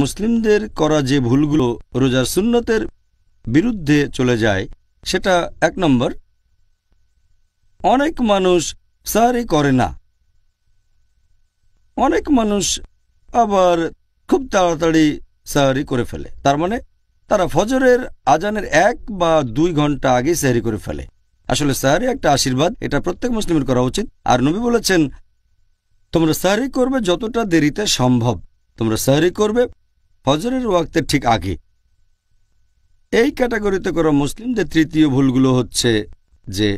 মুসলিমদের করা যে ভুলগুলো রোজার সুন্নতের বিরুদ্ধে চলে যায় সেটা এক নম্বর অনেক মানুষ সারি করে না অনেক মানুষ আবার খুব তাড়াতাড়ি সাহারি করে ফেলে তার মানে তারা ফজরের আজানের এক বা দুই ঘন্টা আগে সাহারি করে ফেলে আসলে সাহারি একটা আশীর্বাদ এটা প্রত্যেক মুসলিমের করা উচিত আর নবী বলেছেন তোমরা সাহারি করবে যতটা দেরিতে সম্ভব তোমরা সাহারি করবে ফজরের ওয়াক্তের ঠিক আগে এই ক্যাটাগরিতে করা মুসলিমদের তৃতীয় ভুলগুলো হচ্ছে যে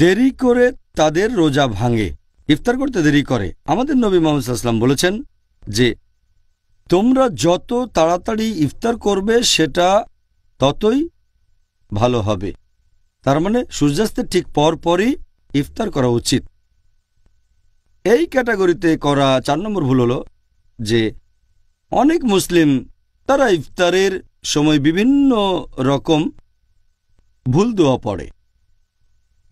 দেরি করে তাদের রোজা ভাঙে ইফতার করতে দেরি করে আমাদের নবী মোহাম্মদ আসলাম বলেছেন যে তোমরা যত তাড়াতাড়ি ইফতার করবে সেটা ততই ভালো হবে তার মানে সূর্যাস্তের ঠিক পর পরই ইফতার করা উচিত এই ক্যাটাগরিতে করা চার নম্বর ভুল হল যে অনেক মুসলিম তারা ইফতারের সময় বিভিন্ন রকম ভুল দোয়া পড়ে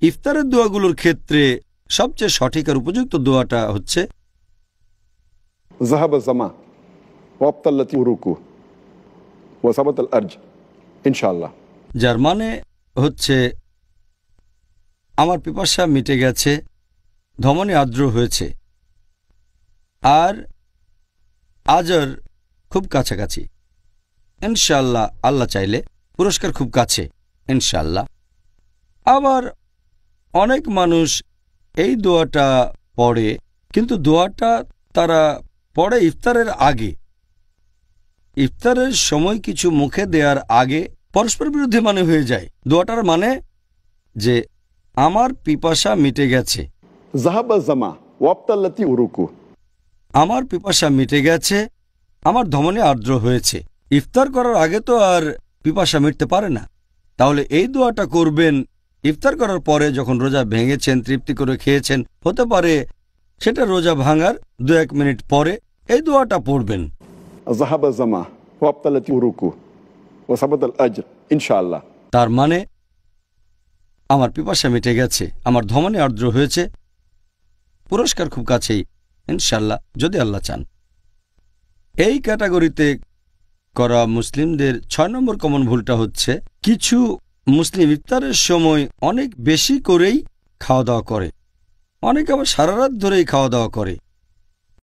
ইফতারের দোয়াগুলোর ক্ষেত্রে সবচেয়ে সঠিক আর উপযুক্ত দোয়াটা হচ্ছে ইনশাআল্লাহ যার মানে হচ্ছে আমার পিপাসা মিটে গেছে ধমনে আর্দ্র হয়েছে আর আজর খুব কাছাকাছি ইনশাল্লাহ আল্লাহ চাইলে পুরস্কার খুব কাছে ইনশাল্লাহ আবার অনেক মানুষ এই দোয়াটা পড়ে কিন্তু দোয়াটা তারা পড়ে ইফতারের আগে ইফতারের সময় কিছু মুখে দেওয়ার আগে পরস্পর বিরুদ্ধে মানে হয়ে যায় দোয়াটার মানে যে আমার পিপাসা মিটে গেছে আমার পিপাসা মিটে গেছে আমার ধমনে আর্দ্র হয়েছে ইফতার করার আগে তো আর পিপাসা মিটতে পারে না তাহলে এই দোয়াটা করবেন ইফতার করার পরে যখন রোজা ভেঙেছেন তৃপ্তি করে খেয়েছেন হতে পারে সেটা রোজা ভাঙার দু এক মিনিট পরে এই দোয়াটা পড়বেন তার মানে আমার পিপাসা মিটে গেছে আমার ধমনে আর্দ্র হয়েছে পুরস্কার খুব কাছেই ইনশাল্লাহ যদি আল্লাহ চান এই ক্যাটাগরিতে করা মুসলিমদের ছয় নম্বর কমন ভুলটা হচ্ছে কিছু মুসলিম ইফতারের সময় অনেক বেশি করেই খাওয়া দাওয়া করে অনেক আবার সারা রাত ধরেই খাওয়া দাওয়া করে